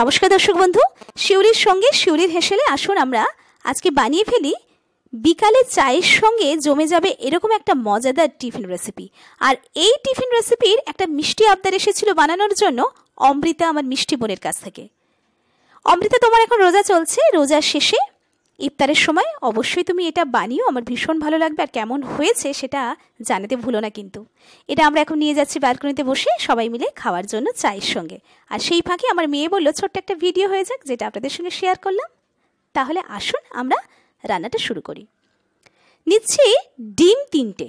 নমস্কার দর্শক বন্ধু শিউরির সঙ্গে শিউরির হেসেলে আসুন আমরা আজকে বানিয়ে ফেলি বিকালে চায়ের সঙ্গে জমে যাবে এরকম একটা মজাদার টিফিন রেসিপি আর এই টিফিন রেসিপির একটা মিষ্টি আবদার এসেছিল বানানোর জন্য অমৃতা আমার মিষ্টি বোনের কাছ থেকে অমৃতা তোমার এখন রোজা চলছে রোজার শেষে ইফতারের সময় অবশ্যই তুমি এটা বানিয়েও আমার ভীষণ ভালো লাগবে আর কেমন হয়েছে সেটা জানাতে ভুলো না কিন্তু এটা আমরা এখন নিয়ে যাচ্ছি ব্যালকনিতে বসে সবাই মিলে খাওয়ার জন্য চায়ের সঙ্গে আর সেই ফাঁকে আমার মেয়ে বললো ছোট্ট একটা ভিডিও হয়ে যাক যেটা আপনাদের সঙ্গে শেয়ার করলাম তাহলে আসুন আমরা রান্নাটা শুরু করি নিচ্ছি ডিম তিনটে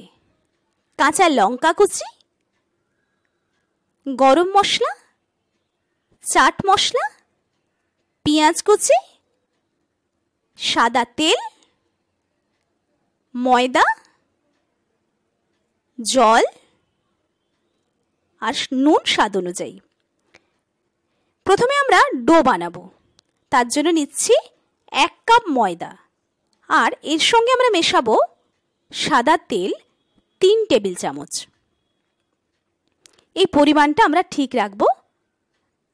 কাঁচা লঙ্কা কুচি গরম মশলা চাট মশলা পেঁয়াজ কুচি সাদা তেল ময়দা জল আর নুন স্বাদ অনুযায়ী প্রথমে আমরা ডো বানাবো তার জন্য নিচ্ছি এক কাপ ময়দা আর এর সঙ্গে আমরা মেশাবো সাদা তেল তিন টেবিল চামচ এই পরিমাণটা আমরা ঠিক রাখবো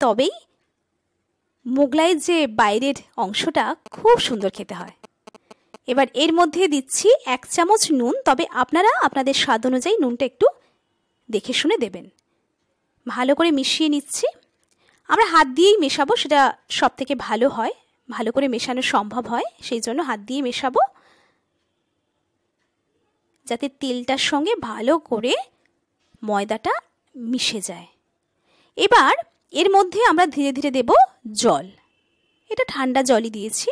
তবেই মোগলাই যে বাইরের অংশটা খুব সুন্দর খেতে হয় এবার এর মধ্যে দিচ্ছি এক চামচ নুন তবে আপনারা আপনাদের স্বাদ অনুযায়ী নুনটা একটু দেখে শুনে দেবেন ভালো করে মিশিয়ে নিচ্ছি আমরা হাত দিয়েই মেশাবো সেটা সব থেকে ভালো হয় ভালো করে মেশানো সম্ভব হয় সেই জন্য হাত দিয়ে মেশাবো যাতে তেলটার সঙ্গে ভালো করে ময়দাটা মিশে যায় এবার এর মধ্যে আমরা ধীরে ধীরে দেব জল এটা ঠান্ডা জলই দিয়েছি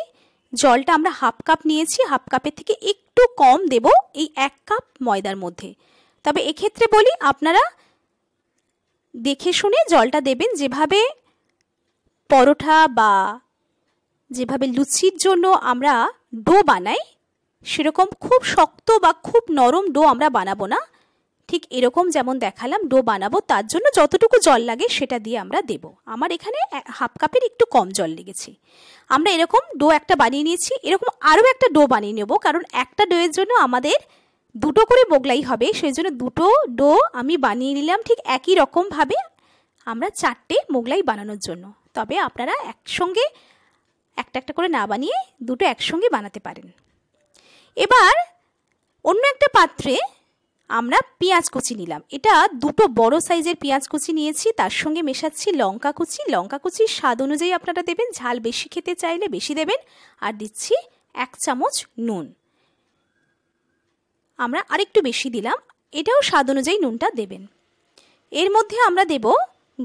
জলটা আমরা হাফ কাপ নিয়েছি হাফ কাপের থেকে একটু কম দেব এই এক কাপ ময়দার মধ্যে তবে এক্ষেত্রে বলি আপনারা দেখে শুনে জলটা দেবেন যেভাবে পরোটা বা যেভাবে লুচির জন্য আমরা ডো বানাই সেরকম খুব শক্ত বা খুব নরম ডো আমরা বানাবো না ঠিক এরকম যেমন দেখালাম ডো বানাবো তার জন্য যতটুকু জল লাগে সেটা দিয়ে আমরা দেব আমার এখানে হাফ কাপের একটু কম জল লেগেছে আমরা এরকম ডো একটা বানিয়ে নিয়েছি এরকম আরও একটা ডো বানিয়ে নেব কারণ একটা ডোয়ের জন্য আমাদের দুটো করে মোগলাই হবে সেই জন্য দুটো ডো আমি বানিয়ে নিলাম ঠিক একই রকমভাবে আমরা চারটে মোগলাই বানানোর জন্য তবে আপনারা একসঙ্গে একটা একটা করে না বানিয়ে দুটো একসঙ্গে বানাতে পারেন এবার অন্য একটা পাত্রে আমরা পেঁয়াজ কুচি নিলাম এটা দুটো বড় সাইজের পেঁয়াজ কুচি নিয়েছি তার সঙ্গে মেশাচ্ছি লঙ্কা কুচি লঙ্কা কুচির স্বাদ অনুযায়ী আপনারা দেবেন ঝাল বেশি খেতে চাইলে বেশি দেবেন আর দিচ্ছি এক চামচ নুন আমরা আরেকটু বেশি দিলাম এটাও স্বাদ অনুযায়ী নুনটা দেবেন এর মধ্যে আমরা দেব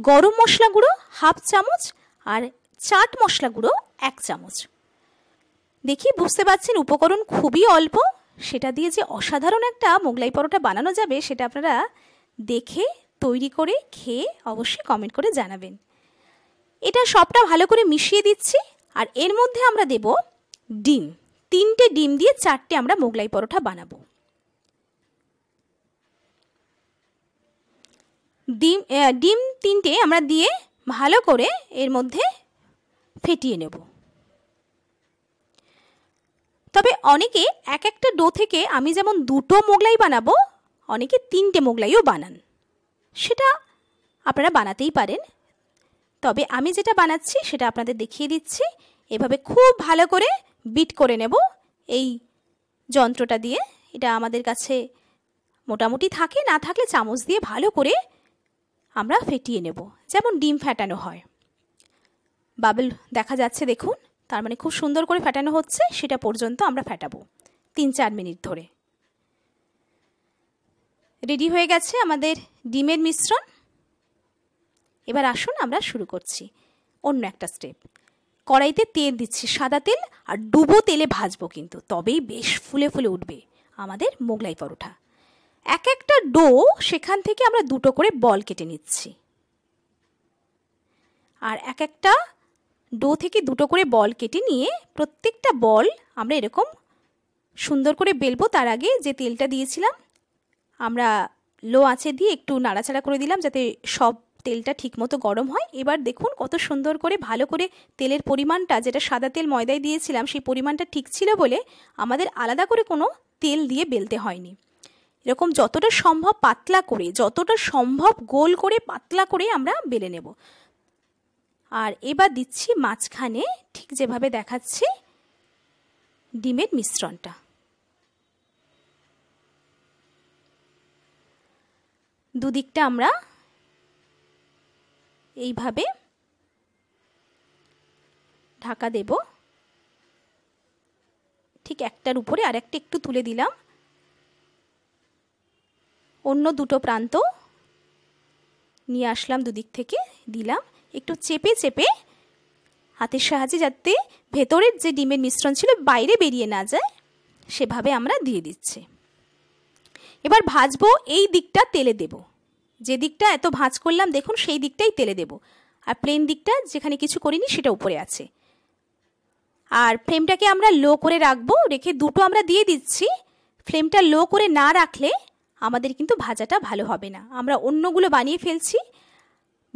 গরম মশলা গুঁড়ো হাফ চামচ আর চাট মশলা গুঁড়ো এক চামচ দেখি বুঝতে পারছেন উপকরণ খুবই অল্প সেটা দিয়ে যে অসাধারণ একটা মোগলাই পরোটা বানানো যাবে সেটা আপনারা দেখে তৈরি করে খেয়ে অবশ্যই কমেন্ট করে জানাবেন এটা সবটা ভালো করে মিশিয়ে দিচ্ছি আর এর মধ্যে আমরা দেব ডিম তিনটে ডিম দিয়ে চারটে আমরা মোগলাই পরোটা বানাবো ডিম ডিম তিনটে আমরা দিয়ে ভালো করে এর মধ্যে ফেটিয়ে নেবো তবে অনেকে এক একটা ডো থেকে আমি যেমন দুটো মোগলাই বানাবো অনেকে তিনটে মোগলাইও বানান সেটা আপনারা বানাতেই পারেন তবে আমি যেটা বানাচ্ছি সেটা আপনাদের দেখিয়ে দিচ্ছি এভাবে খুব ভালো করে বিট করে নেব এই যন্ত্রটা দিয়ে এটা আমাদের কাছে মোটামুটি থাকে না থাকলে চামচ দিয়ে ভালো করে আমরা ফেটিয়ে নেব যেমন ডিম ফেটানো হয় বাবেল দেখা যাচ্ছে দেখুন তার মানে খুব সুন্দর করে ফেটানো হচ্ছে সেটা পর্যন্ত আমরা ফেটাবো তিন চার মিনিট ধরে রেডি হয়ে গেছে আমাদের ডিমের মিশ্রণ এবার আসুন আমরা শুরু করছি অন্য একটা স্টেপ কড়াইতে তেল দিচ্ছি সাদা তেল আর ডুবো তেলে ভাজবো কিন্তু তবেই বেশ ফুলে ফুলে উঠবে আমাদের মোগলাই পরোটা এক একটা ডো সেখান থেকে আমরা দুটো করে বল কেটে নিচ্ছি আর এক একটা ডো থেকে দুটো করে বল কেটে নিয়ে প্রত্যেকটা বল আমরা এরকম সুন্দর করে বেলবো তার আগে যে তেলটা দিয়েছিলাম আমরা লো আছে দিয়ে একটু নাড়াচাড়া করে দিলাম যাতে সব তেলটা ঠিকমতো গরম হয় এবার দেখুন কত সুন্দর করে ভালো করে তেলের পরিমাণটা যেটা সাদা তেল ময়দায় দিয়েছিলাম সেই পরিমাণটা ঠিক ছিল বলে আমাদের আলাদা করে কোনো তেল দিয়ে বেলতে হয়নি এরকম যতটা সম্ভব পাতলা করে যতটা সম্ভব গোল করে পাতলা করে আমরা বেলে নেব আর এবার দিচ্ছি মাঝখানে ঠিক যেভাবে দেখাচ্ছি ডিমের মিশ্রণটা দুদিকটা আমরা এইভাবে ঢাকা দেব ঠিক একটার উপরে আর একটা একটু তুলে দিলাম অন্য দুটো প্রান্ত নিয়ে আসলাম দুদিক থেকে দিলাম একটু চেপে চেপে হাতের সাহায্যে যাতে ভেতরের যে ডিমের মিশ্রণ ছিল বাইরে বেরিয়ে না যায় সেভাবে আমরা দিয়ে দিচ্ছি এবার ভাজবো এই দিকটা তেলে দেব যে দিকটা এত ভাজ করলাম দেখুন সেই দিকটাই তেলে দেব আর প্লেন দিকটা যেখানে কিছু করিনি সেটা উপরে আছে আর ফ্লেমটাকে আমরা লো করে রাখবো রেখে দুটো আমরা দিয়ে দিচ্ছি ফ্লেমটা লো করে না রাখলে আমাদের কিন্তু ভাজাটা ভালো হবে না আমরা অন্যগুলো বানিয়ে ফেলছি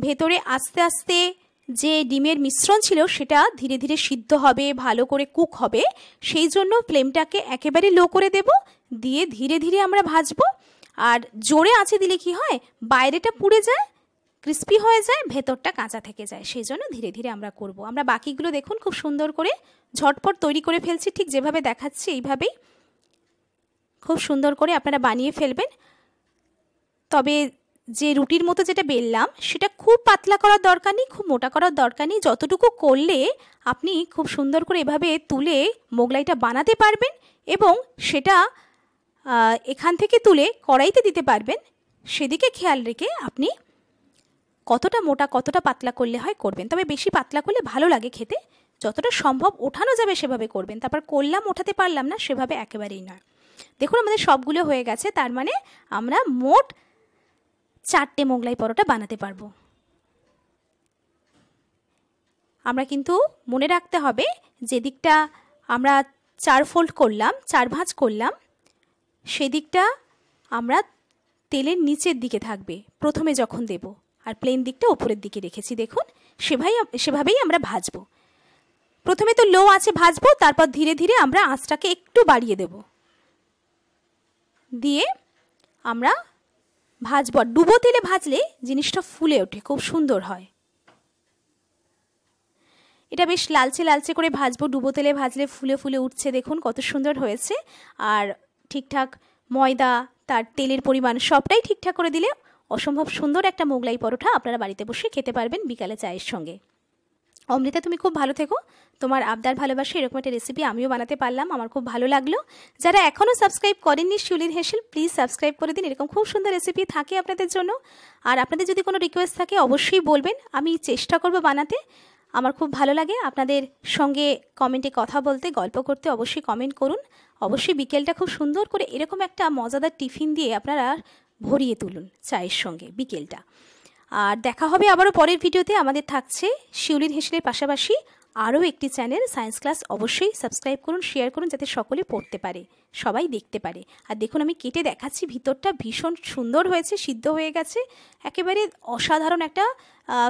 ভেতরে আস্তে আস্তে যে ডিমের মিশ্রণ ছিল সেটা ধীরে ধীরে সিদ্ধ হবে ভালো করে কুক হবে সেই জন্য ফ্লেমটাকে একেবারে লো করে দেব দিয়ে ধীরে ধীরে আমরা ভাজবো আর জোরে আছে দিলে কি হয় বাইরেটা পুড়ে যায় ক্রিস্পি হয়ে যায় ভেতরটা কাঁচা থেকে যায় সেই জন্য ধীরে ধীরে আমরা করব। আমরা বাকিগুলো দেখুন খুব সুন্দর করে ঝটপট তৈরি করে ফেলছি ঠিক যেভাবে দেখাচ্ছি এইভাবেই খুব সুন্দর করে আপনারা বানিয়ে ফেলবেন তবে যে রুটির মতো যেটা বেললাম সেটা খুব পাতলা করার দরকার নেই খুব মোটা করার দরকার নেই যতটুকু করলে আপনি খুব সুন্দর করে এভাবে তুলে মোগলাইটা বানাতে পারবেন এবং সেটা এখান থেকে তুলে কড়াইতে দিতে পারবেন সেদিকে খেয়াল রেখে আপনি কতটা মোটা কতটা পাতলা করলে হয় করবেন তবে বেশি পাতলা করলে ভালো লাগে খেতে যতটা সম্ভব ওঠানো যাবে সেভাবে করবেন তারপর করলাম ওঠাতে পারলাম না সেভাবে একেবারেই নয় দেখুন আমাদের সবগুলো হয়ে গেছে তার মানে আমরা মোট চারটে মোগলাই পরোটা বানাতে পারবো আমরা কিন্তু মনে রাখতে হবে যেদিকটা আমরা চার ফোল্ড করলাম চার ভাঁজ করলাম সেদিকটা আমরা তেলের নিচের দিকে থাকবে প্রথমে যখন দেব আর প্লেন দিকটা উপরের দিকে রেখেছি দেখুন সেভাবেই সেভাবেই আমরা ভাজবো প্রথমে তো লো আছে ভাজবো তারপর ধীরে ধীরে আমরা আঁচটাকে একটু বাড়িয়ে দেব দিয়ে আমরা ভাজব ডুবো তেলে ভাজলে জিনিসটা ফুলে ওঠে খুব সুন্দর হয় এটা বেশ লালচে লালচে করে ভাজবো ডুবো তেলে ভাজলে ফুলে ফুলে উঠছে দেখুন কত সুন্দর হয়েছে আর ঠিকঠাক ময়দা তার তেলের পরিমাণ সবটাই ঠিকঠাক করে দিলে অসম্ভব সুন্দর একটা মোগলাই পরোটা আপনারা বাড়িতে বসে খেতে পারবেন বিকালে চায়ের সঙ্গে অমৃতা তুমি খুব ভালো থেকো তোমার আবদার ভালোবাসা এরকম একটা রেসিপি আমিও বানাতে পারলাম আমার খুব ভালো লাগলো যারা এখনও সাবস্ক্রাইব করেননি শিউলিন হেসেল প্লিজ সাবস্ক্রাইব করে দিন এরকম খুব সুন্দর রেসিপি থাকে আপনাদের জন্য আর আপনাদের যদি কোনো রিকোয়েস্ট থাকে অবশ্যই বলবেন আমি চেষ্টা করব বানাতে আমার খুব ভালো লাগে আপনাদের সঙ্গে কমেন্টে কথা বলতে গল্প করতে অবশ্যই কমেন্ট করুন অবশ্যই বিকেলটা খুব সুন্দর করে এরকম একটা মজাদার টিফিন দিয়ে আপনারা ভরিয়ে তুলুন চায়ের সঙ্গে বিকেলটা আর দেখা হবে আবারও পরের ভিডিওতে আমাদের থাকছে শিউলিন হেসেলের পাশাপাশি আরও একটি চ্যানেল সায়েন্স ক্লাস অবশ্যই সাবস্ক্রাইব করুন শেয়ার করুন যাতে সকলে পড়তে পারে সবাই দেখতে পারে আর দেখুন আমি কেটে দেখাচ্ছি ভিতরটা ভীষণ সুন্দর হয়েছে সিদ্ধ হয়ে গেছে একেবারে অসাধারণ একটা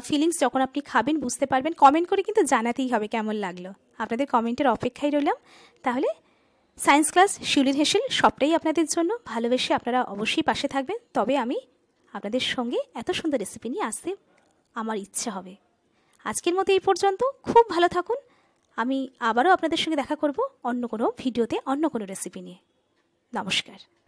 ফিলিংস যখন আপনি খাবেন বুঝতে পারবেন কমেন্ট করে কিন্তু জানাতেই হবে কেমন লাগলো আপনাদের কমেন্টের অপেক্ষায় রইলাম তাহলে সায়েন্স ক্লাস শিউলিন হেসেল সবটাই আপনাদের জন্য ভালোবেসে আপনারা অবশ্যই পাশে থাকবেন তবে আমি আপনাদের সঙ্গে এত সুন্দর রেসিপি নিয়ে আসতে আমার ইচ্ছা হবে আজকের মতো এই পর্যন্ত খুব ভালো থাকুন আমি আবারও আপনাদের সঙ্গে দেখা করব অন্য কোনো ভিডিওতে অন্য কোনো রেসিপি নিয়ে নমস্কার